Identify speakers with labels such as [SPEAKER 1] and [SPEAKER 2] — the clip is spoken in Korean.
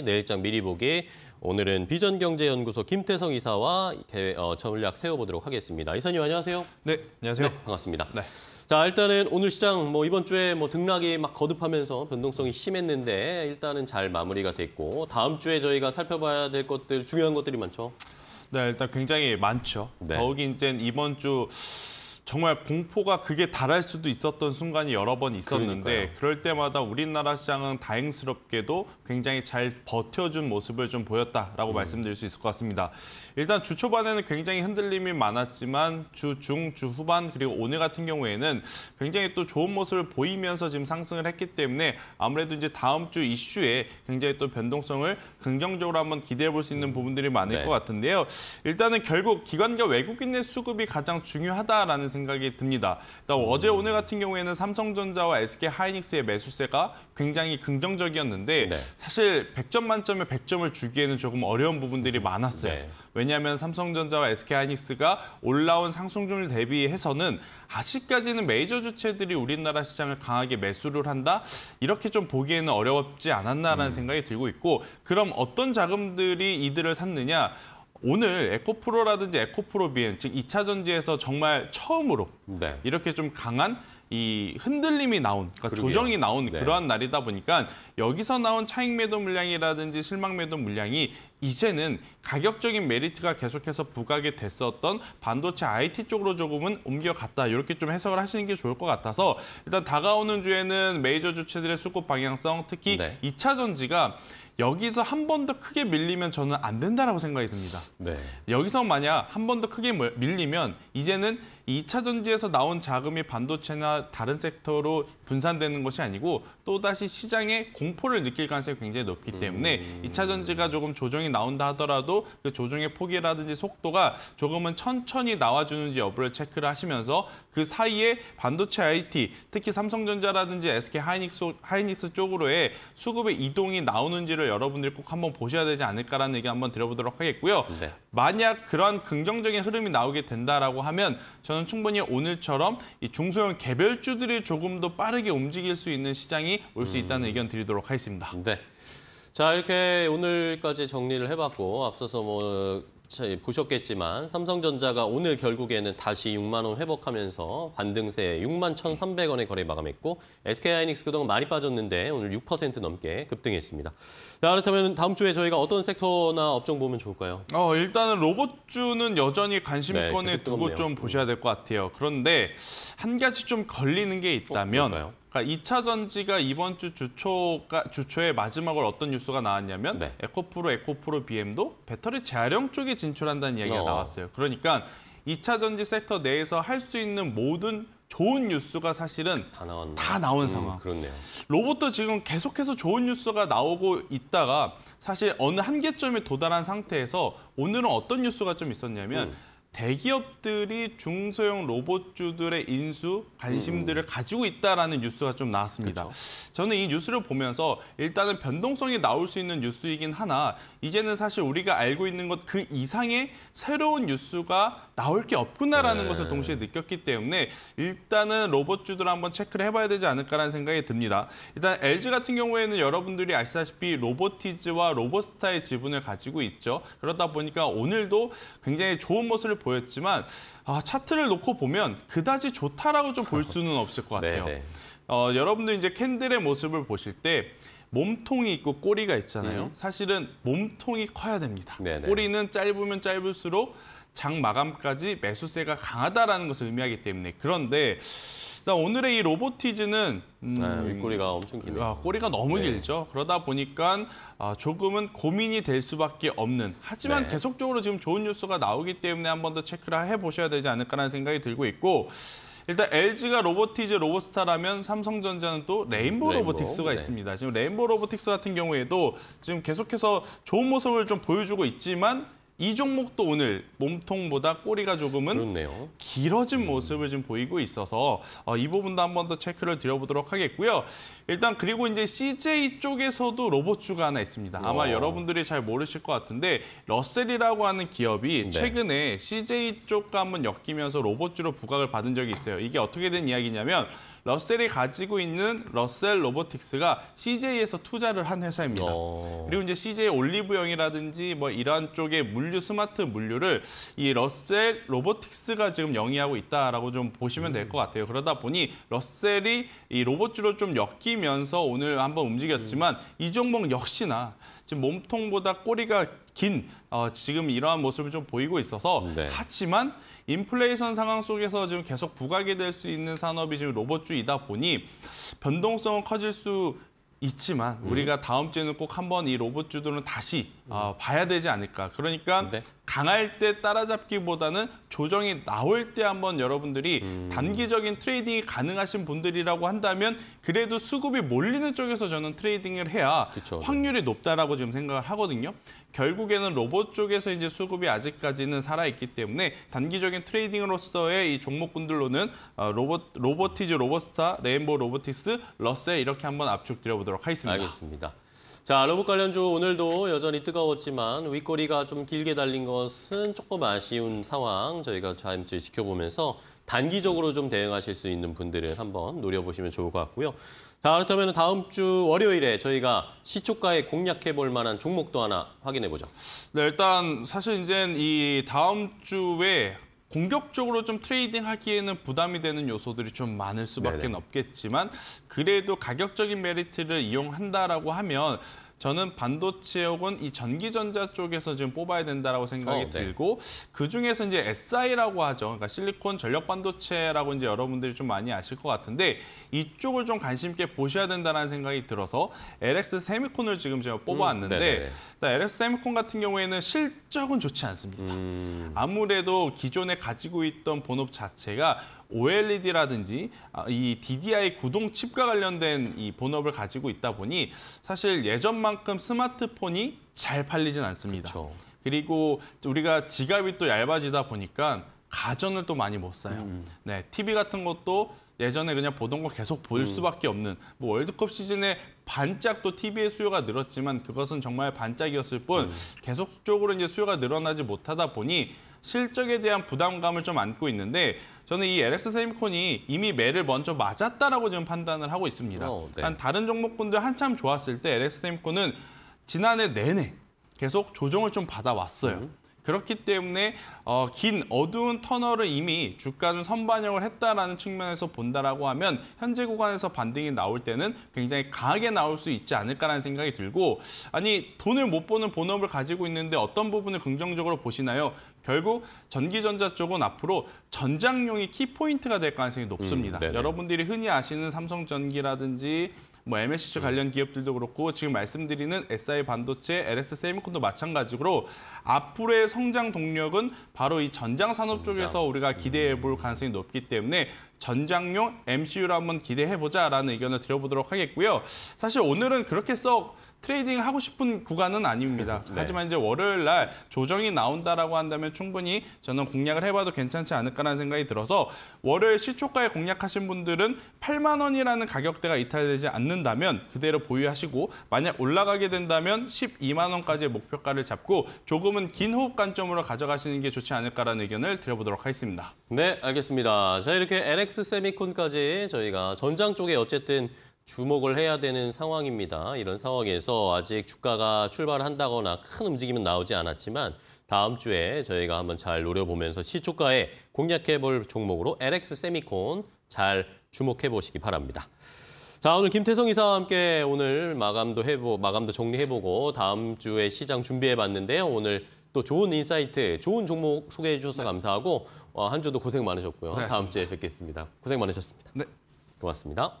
[SPEAKER 1] 내일장 미리 보기 오늘은 비전경제연구소 김태성 이사와 어, 전략 세워보도록 하겠습니다. 이사님 안녕하세요. 네, 안녕하세요. 네, 반갑습니다. 네. 자 일단은 오늘 시장 뭐 이번 주에 뭐 등락이 막 거듭하면서 변동성이 심했는데 일단은 잘 마무리가 됐고 다음 주에 저희가 살펴봐야 될 것들 중요한 것들이 많죠. 네, 일단 굉장히 많죠.
[SPEAKER 2] 네. 더욱이 이제 이번 주 정말 공포가 그게 달할 수도 있었던 순간이 여러 번 있었는데 그러니까요. 그럴 때마다 우리나라 시장은 다행스럽게도 굉장히 잘 버텨준 모습을 좀 보였다라고 음. 말씀드릴 수 있을 것 같습니다. 일단 주 초반에는 굉장히 흔들림이 많았지만 주 중, 주 후반 그리고 오늘 같은 경우에는 굉장히 또 좋은 모습을 보이면서 지금 상승을 했기 때문에 아무래도 이제 다음 주 이슈에 굉장히 또 변동성을 긍정적으로 한번 기대해 볼 수 있는 부분들이 많을 네. 것 같은데요. 일단은 결국 기관과 외국인 의 수급이 가장 중요하다라는 생각이 생각이 듭니다. 일 어제 오늘 같은 경우에는 삼성전자와 SK 하이닉스의 매수세가 굉장히 긍정적이었는데 네. 사실 100점 만점에 100점을 주기에는 조금 어려운 부분들이 많았어요. 네. 왜냐하면 삼성전자와 SK 하이닉스가 올라온 상승률 대비해서는 아직까지는 메이저 주체들이 우리나라 시장을 강하게 매수를 한다 이렇게 좀 보기에는 어렵지 않았나라는 음. 생각이 들고 있고 그럼 어떤 자금들이 이들을 샀느냐? 오늘 에코프로라든지 에코프로비엔 즉 2차 전지에서 정말 처음으로 네. 이렇게 좀 강한 이 흔들림이 나온, 그러니까 그러게요. 조정이 나온 네. 그러한 날이다 보니까 여기서 나온 차익 매도 물량이라든지 실망 매도 물량이 이제는 가격적인 메리트가 계속해서 부각이 됐었던 반도체 IT 쪽으로 조금은 옮겨갔다. 이렇게 좀 해석을 하시는 게 좋을 것 같아서 일단 다가오는 주에는 메이저 주체들의 수급 방향성, 특히 네. 2차 전지가 여기서 한 번 더 크게 밀리면 저는 안 된다라고 생각이 듭니다. 네. 여기서 만약 한 번 더 크게 뭐 밀리면 이제는 2차 전지에서 나온 자금이 반도체나 다른 섹터로 분산되는 것이 아니고 또다시 시장에 공포를 느낄 가능성이 굉장히 높기 때문에 음... 2차 전지가 조금 조정이 조정이 나온다 하더라도 그 조정의 폭이라든지 속도가 조금은 천천히 나와주는지 여부를 체크를 하시면서 그 사이에 반도체 IT, 특히 삼성전자라든지 SK 하이닉스, 하이닉스 쪽으로의 수급의 이동이 나오는지를 여러분들이 꼭 한번 보셔야 되지 않을까라는 얘기 한번 드려보도록 하겠고요. 네. 만약 그런 긍정적인 흐름이 나오게 된다라고 하면 저는 충분히 오늘처럼 이 중소형 개별주들이 조금 더
[SPEAKER 1] 빠르게 움직일 수 있는 시장이 올 수 있다는 음... 의견 드리도록 하겠습니다. 네. 자 이렇게 오늘까지 정리를 해봤고 앞서서 뭐 보셨겠지만 삼성전자가 오늘 결국에는 다시 6만 원 회복하면서 반등세 6만 1,300원에 거래 마감했고 SK하이닉스 그동안 많이 빠졌는데 오늘 6% 넘게 급등했습니다. 자, 그렇다면 다음 주에 저희가 어떤 섹터나 업종 보면 좋을까요?
[SPEAKER 2] 어, 일단은 로봇주는 여전히 관심권에 네, 두고 좀 보셔야 될 것 같아요. 그런데 한 가지 좀 걸리는 게 있다면 어, 그러니까 2차 전지가 이번 주 주초가 주초에 마지막으로 어떤 뉴스가 나왔냐면 네. 에코프로 에코프로 BM도 배터리 재활용 쪽에 진출한다는 이야기가 어. 나왔어요. 그러니까 2차 전지 섹터 내에서 할 수 있는 모든 좋은 뉴스가 사실은 다, 다 나온 음, 상황. 그렇네요. 로봇도 지금 계속해서 좋은 뉴스가 나오고 있다가 사실 어느 한계점에 도달한 상태에서 오늘은 어떤 뉴스가 좀 있었냐면 음. 대기업들이 중소형 로봇주들의 인수 관심들을 음. 음. 가지고 있다라는 뉴스가 좀 나왔습니다. 그쵸. 그렇죠. 저는 이 뉴스를 보면서 일단은 변동성이 나올 수 있는 뉴스이긴 하나 이제는 사실 우리가 알고 있는 것 그 이상의 새로운 뉴스가 나올 게 없구나라는 네. 것을 동시에 느꼈기 때문에 일단은 로봇주들 한번 체크를 해봐야 되지 않을까라는 생각이 듭니다. 일단 LG 같은 경우에는 여러분들이 아시다시피 로보티즈와 로보스타의 지분을 가지고 있죠. 그러다 보니까 오늘도 굉장히 좋은 모습을 보였지만 아, 차트를 놓고 보면 그다지 좋다라고 좀 볼 수는 없을 것 같아요. 네, 네. 어, 여러분들 이제 캔들의 모습을 보실 때 몸통이 있고 꼬리가 있잖아요. 음. 사실은 몸통이 커야 됩니다. 네네. 네. 꼬리는 짧으면 짧을수록 장 마감까지 매수세가 강하다라는 것을 의미하기 때문에 그런데 오늘의 이 로보티즈는 음... 네, 윗꼬리가 엄청 길네요. 아, 꼬리가 너무 네. 길죠. 그러다 보니까 아, 조금은 고민이 될 수밖에 없는 하지만 네. 계속적으로 지금 좋은 뉴스가 나오기 때문에 한 번 더 체크를 해보셔야 되지 않을까라는 생각이 들고 있고 일단 LG가 로보티즈 로보스타라면 삼성전자는 또 레인보우, 레인보우 로보틱스가 네. 있습니다. 지금 레인보우 로보틱스 같은 경우에도 지금 계속해서 좋은 모습을 좀 보여주고 있지만 이 종목도 오늘 몸통보다 꼬리가 조금은 그렇네요. 길어진 음. 모습을 좀 보이고 있어서 어, 이 부분도 한번 더 체크를 드려보도록 하겠고요. 일단 그리고 이제 CJ 쪽에서도 로봇주가 하나 있습니다. 아마 오. 어. 여러분들이 잘 모르실 것 같은데 러셀이라고 하는 기업이 네. 최근에 CJ 쪽과 한번 엮이면서 로봇주로 부각을 받은 적이 있어요. 이게 어떻게 된 이야기냐면 러셀이 가지고 있는 러셀 로보틱스가 CJ에서 투자를 한 회사입니다. 오. 어. 그리고 이제 CJ 올리브영이라든지 뭐 이러한 쪽에 물 물류 스마트 물류를 이 러셀 로보틱스가 지금 영위하고 있다라고 좀 보시면 될것 음. 같아요. 그러다 보니 러셀이 이 로봇주로 좀 엮이면서 오늘 한번 움직였지만 음. 이 종목 역시나 지금 몸통보다 꼬리가 긴 어, 지금 이러한 모습을 좀 보이고 있어서 음, 네. 하지만 인플레이션 상황 속에서 지금 계속 부각이 될 수 있는 산업이 지금 로봇주이다 보니 변동성은 커질 수 있지만 우리가 다음 주에는 꼭 한번 이 로봇 주도는 다시 어, 봐야 되지 않을까. 그러니까 네. 강할 때 따라잡기보다는 조정이 나올 때 한번 여러분들이 음. 단기적인 트레이딩이 가능하신 분들이라고 한다면 그래도 수급이 몰리는 쪽에서 저는 트레이딩을 해야 그쵸. 네. 확률이 높다라고 지금 생각을 하거든요. 결국에는 로봇 쪽에서 이제 수급이 아직까지는 살아있기 때문에 단기적인 트레이딩으로서의 이 종목군들로는 어, 로봇, 로보티즈 로버스타, 레인보우
[SPEAKER 1] 로보틱스, 러셀 이렇게 한번 압축드려보도록 하겠습니다. 알겠습니다. 자, 로봇 관련주 오늘도 여전히 뜨거웠지만 윗꼬리가 좀 길게 달린 것은 조금 아쉬운 상황 저희가 잠시 지켜보면서 단기적으로 좀 대응하실 수 있는 분들은 한번 노려보시면 좋을 것 같고요. 자, 그렇다면 다음 주 월요일에 저희가 시초가에 공략해 볼 만한 종목도 하나 확인해 보죠. 네,
[SPEAKER 2] 일단 사실 이제 이 다음 주에 공격적으로 좀 트레이딩하기에는 부담이 되는 요소들이 좀 많을 수밖에 네네. 없겠지만 그래도 가격적인 메리트를 이용한다라고 하면 저는 반도체 혹은 이 전기전자 쪽에서 지금 뽑아야 된다라고 생각이 어, 네. 들고 그 중에서 이제 SI라고 하죠. 그러니까 실리콘 전력 반도체라고 이제 여러분들이 좀 많이 아실 것 같은데 이쪽을 좀 관심 있게 보셔야 된다는 생각이 들어서 LX 세미콘을 지금 제가 음, 뽑아왔는데 음, LX 세미콘 같은 경우에는 실적은 좋지 않습니다. 음. 아무래도 기존에 가지고 있던 본업 자체가 OLED라든지 아, 이 DDI 구동 칩과 관련된 이 본업을 가지고 있다 보니 사실 예전만큼 스마트폰이 잘 팔리진 않습니다. 그렇 그리고 우리가 지갑이 또 얇아지다 보니까 가전을 또 많이 못 사요. 음. 네, TV 같은 것도 예전에 그냥 보던 거 계속 볼 음. 수밖에 없는 뭐 월드컵 시즌에 반짝 또 TV의 수요가 늘었지만 그것은 정말 반짝이었을 뿐 음. 계속적으로 이제 수요가 늘어나지 못하다 보니 실적에 대한 부담감을 좀 안고 있는데 저는 이 LX 세미콘이 이미 매를 먼저 맞았다라고 지금 판단을 하고 있습니다. 어, 네. 다른 종목분들 한참 좋았을 때 LX 세미콘은 지난해 내내 계속 조정을 좀 받아왔어요. 음. 그렇기 때문에 어, 긴 어두운 터널을 이미 주가는 선반영을 했다라는 측면에서 본다라고 하면 현재 구간에서 반등이 나올 때는 굉장히 강하게 나올 수 있지 않을까라는 생각이 들고 아니 돈을 못 버는 본업을 가지고 있는데 어떤 부분을 긍정적으로 보시나요? 결국 전기전자 쪽은 앞으로 전장용이 키포인트가 될 가능성이 높습니다. 음, 여러분들이 흔히 아시는 삼성전기라든지 뭐 MSC 네. 관련 기업들도 그렇고 지금 말씀드리는 SI 반도체, LX 세미콘도 마찬가지로 앞으로의 성장 동력은 바로 이 전장 산업 전장. 쪽에서 우리가 기대해 볼 음. 가능성이 높기 때문에 전장용 MCU를 한번 기대해 보자라는 의견을 드려보도록 하겠고요. 사실 오늘은 그렇게 썩 트레이딩 하고 싶은 구간은 아닙니다. 네. 하지만 이제 월요일 날 조정이 나온다라고 한다면 충분히 저는 공략을 해봐도 괜찮지 않을까라는 생각이 들어서 월요일 시초가에 공략하신 분들은 8만 원이라는 가격대가 이탈되지 않는다면 그대로 보유하시고 만약 올라가게 된다면 12만 원까지의 목표가를 잡고 조금은 긴 호흡 관점으로 가져가시는 게 좋지 않을까라는 의견을 드려보도록 하겠습니다.
[SPEAKER 1] 네, 알겠습니다. 자, 이렇게 NX 세미콘까지 저희가 전장 쪽에 어쨌든 주목을 해야 되는 상황입니다. 이런 상황에서 아직 주가가 출발한다거나 큰 움직임은 나오지 않았지만 다음 주에 저희가 한번 잘 노려보면서 시초가에 공략해볼 종목으로 LX 세미콘 잘 주목해보시기 바랍니다. 자 오늘 김태성 이사와 함께 오늘 마감도 해보 마감도 정리해보고 다음 주에 시장 준비해봤는데요. 오늘 또 좋은 인사이트, 좋은 종목 소개해 주셔서 네. 감사하고 어, 한 주도 고생 많으셨고요. 고생하셨습니다. 다음 주에 뵙겠습니다. 고생 많으셨습니다. 네. 고맙습니다.